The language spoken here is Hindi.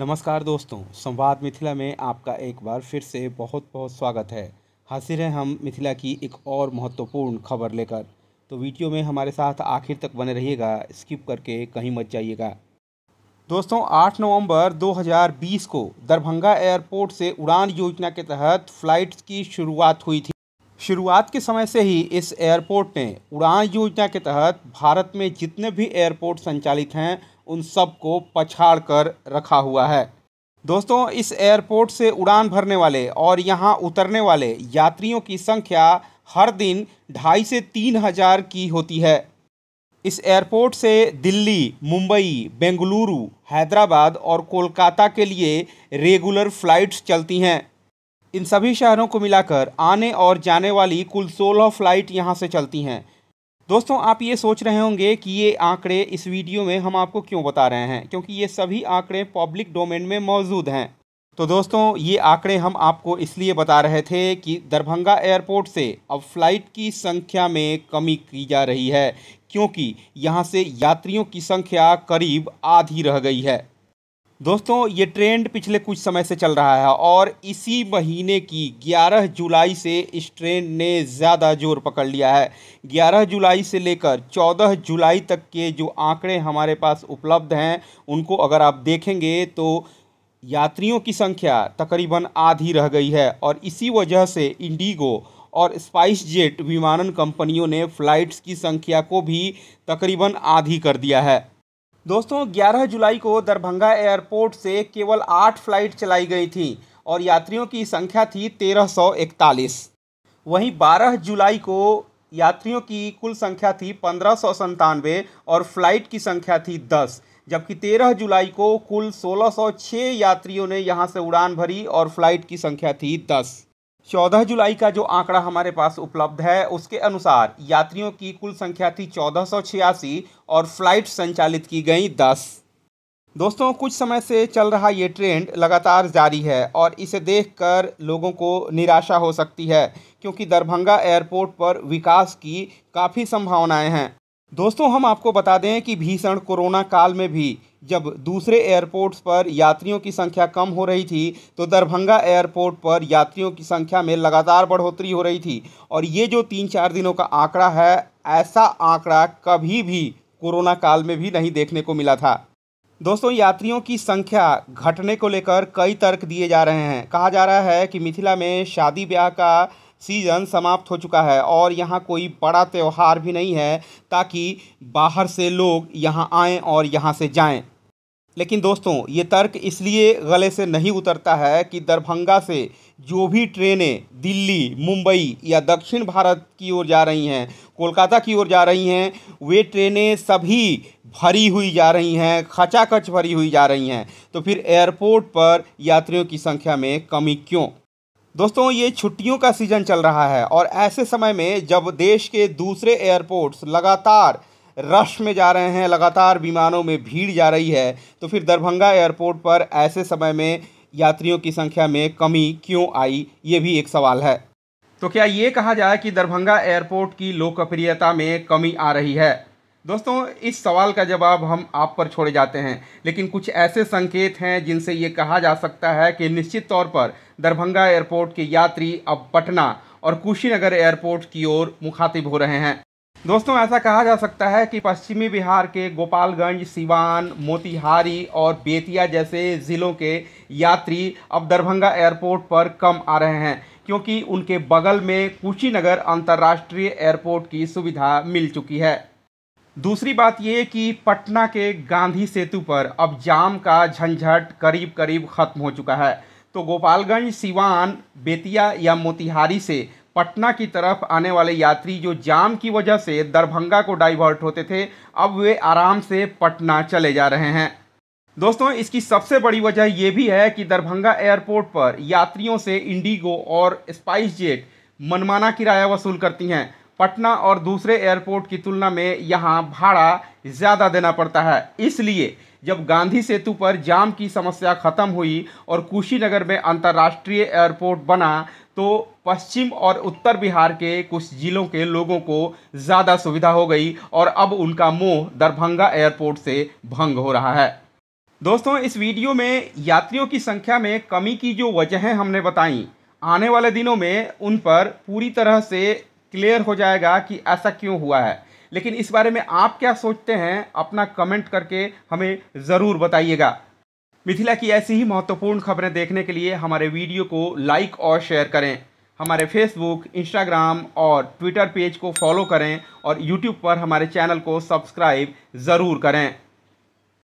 नमस्कार दोस्तों संवाद मिथिला में आपका एक बार फिर से बहुत बहुत स्वागत है हाजिर है हम मिथिला की एक और महत्वपूर्ण खबर लेकर तो वीडियो में हमारे साथ आखिर तक बने रहिएगा स्किप करके कहीं मत जाइएगा दोस्तों 8 नवंबर 2020 को दरभंगा एयरपोर्ट से उड़ान योजना के तहत फ्लाइट्स की शुरुआत हुई थी शुरुआत के समय से ही इस एयरपोर्ट ने उड़ान योजना के तहत भारत में जितने भी एयरपोर्ट संचालित हैं उन सबको पछाड़ कर रखा हुआ है दोस्तों इस एयरपोर्ट से उड़ान भरने वाले और यहाँ उतरने वाले यात्रियों की संख्या हर दिन ढाई से तीन हज़ार की होती है इस एयरपोर्ट से दिल्ली मुंबई बेंगलुरु हैदराबाद और कोलकाता के लिए रेगुलर फ्लाइट्स चलती हैं इन सभी शहरों को मिलाकर आने और जाने वाली कुल सोलह फ्लाइट यहाँ से चलती हैं दोस्तों आप ये सोच रहे होंगे कि ये आंकड़े इस वीडियो में हम आपको क्यों बता रहे हैं क्योंकि ये सभी आंकड़े पब्लिक डोमेन में मौजूद हैं तो दोस्तों ये आंकड़े हम आपको इसलिए बता रहे थे कि दरभंगा एयरपोर्ट से अब फ्लाइट की संख्या में कमी की जा रही है क्योंकि यहाँ से यात्रियों की संख्या करीब आधी रह गई है दोस्तों ये ट्रेंड पिछले कुछ समय से चल रहा है और इसी महीने की 11 जुलाई से इस ट्रेंड ने ज़्यादा जोर पकड़ लिया है 11 जुलाई से लेकर 14 जुलाई तक के जो आंकड़े हमारे पास उपलब्ध हैं उनको अगर आप देखेंगे तो यात्रियों की संख्या तकरीबन आधी रह गई है और इसी वजह से इंडिगो और स्पाइस जेट विमानन कंपनियों ने फ़्लाइट्स की संख्या को भी तकरीबन आधी कर दिया है दोस्तों 11 जुलाई को दरभंगा एयरपोर्ट से केवल आठ फ्लाइट चलाई गई थी और यात्रियों की संख्या थी 1341। वहीं 12 जुलाई को यात्रियों की कुल संख्या थी पंद्रह और फ्लाइट की संख्या थी 10 जबकि 13 जुलाई को कुल 1606 यात्रियों ने यहां से उड़ान भरी और फ्लाइट की संख्या थी 10 चौदह जुलाई का जो आंकड़ा हमारे पास उपलब्ध है उसके अनुसार यात्रियों की कुल संख्या थी चौदह और फ्लाइट संचालित की गई दस दोस्तों कुछ समय से चल रहा ये ट्रेंड लगातार जारी है और इसे देखकर लोगों को निराशा हो सकती है क्योंकि दरभंगा एयरपोर्ट पर विकास की काफ़ी संभावनाएं हैं दोस्तों हम आपको बता दें कि भीषण कोरोना काल में भी जब दूसरे एयरपोर्ट्स पर यात्रियों की संख्या कम हो रही थी तो दरभंगा एयरपोर्ट पर यात्रियों की संख्या में लगातार बढ़ोतरी हो रही थी और ये जो तीन चार दिनों का आंकड़ा है ऐसा आंकड़ा कभी भी कोरोना काल में भी नहीं देखने को मिला था दोस्तों यात्रियों की संख्या घटने को लेकर कई तर्क दिए जा रहे हैं कहा जा रहा है कि मिथिला में शादी ब्याह का सीज़न समाप्त हो चुका है और यहाँ कोई बड़ा त्यौहार भी नहीं है ताकि बाहर से लोग यहाँ आएँ और यहाँ से जाएँ लेकिन दोस्तों ये तर्क इसलिए गले से नहीं उतरता है कि दरभंगा से जो भी ट्रेनें दिल्ली मुंबई या दक्षिण भारत की ओर जा रही हैं कोलकाता की ओर जा रही हैं वे ट्रेनें सभी भरी हुई जा रही हैं खचाखच भरी हुई जा रही हैं तो फिर एयरपोर्ट पर यात्रियों की संख्या में कमी क्यों दोस्तों ये छुट्टियों का सीज़न चल रहा है और ऐसे समय में जब देश के दूसरे एयरपोर्ट्स लगातार रश में जा रहे हैं लगातार विमानों में भीड़ जा रही है तो फिर दरभंगा एयरपोर्ट पर ऐसे समय में यात्रियों की संख्या में कमी क्यों आई ये भी एक सवाल है तो क्या ये कहा जाए कि दरभंगा एयरपोर्ट की लोकप्रियता में कमी आ रही है दोस्तों इस सवाल का जवाब हम आप पर छोड़े जाते हैं लेकिन कुछ ऐसे संकेत हैं जिनसे ये कहा जा सकता है कि निश्चित तौर पर दरभंगा एयरपोर्ट के यात्री अब पटना और कुशीनगर एयरपोर्ट की ओर मुखातिब हो रहे हैं दोस्तों ऐसा कहा जा सकता है कि पश्चिमी बिहार के गोपालगंज सिवान मोतिहारी और बेतिया जैसे ज़िलों के यात्री अब दरभंगा एयरपोर्ट पर कम आ रहे हैं क्योंकि उनके बगल में कुशीनगर अंतर्राष्ट्रीय एयरपोर्ट की सुविधा मिल चुकी है दूसरी बात ये कि पटना के गांधी सेतु पर अब जाम का झंझट करीब करीब ख़त्म हो चुका है तो गोपालगंज सिवान बेतिया या मोतिहारी से पटना की तरफ आने वाले यात्री जो जाम की वजह से दरभंगा को डाइवर्ट होते थे अब वे आराम से पटना चले जा रहे हैं दोस्तों इसकी सबसे बड़ी वजह यह भी है कि दरभंगा एयरपोर्ट पर यात्रियों से इंडिगो और स्पाइस जेट मनमाना किराया वसूल करती हैं पटना और दूसरे एयरपोर्ट की तुलना में यहाँ भाड़ा ज़्यादा देना पड़ता है इसलिए जब गांधी सेतु पर जाम की समस्या खत्म हुई और कुशीनगर में अंतर्राष्ट्रीय एयरपोर्ट बना तो पश्चिम और उत्तर बिहार के कुछ जिलों के लोगों को ज़्यादा सुविधा हो गई और अब उनका मोह दरभंगा एयरपोर्ट से भंग हो रहा है दोस्तों इस वीडियो में यात्रियों की संख्या में कमी की जो वजहें हमने बताई आने वाले दिनों में उन पर पूरी तरह से क्लियर हो जाएगा कि ऐसा क्यों हुआ है लेकिन इस बारे में आप क्या सोचते हैं अपना कमेंट करके हमें ज़रूर बताइएगा मिथिला की ऐसी ही महत्वपूर्ण खबरें देखने के लिए हमारे वीडियो को लाइक और शेयर करें हमारे फेसबुक इंस्टाग्राम और ट्विटर पेज को फॉलो करें और यूट्यूब पर हमारे चैनल को सब्सक्राइब ज़रूर करें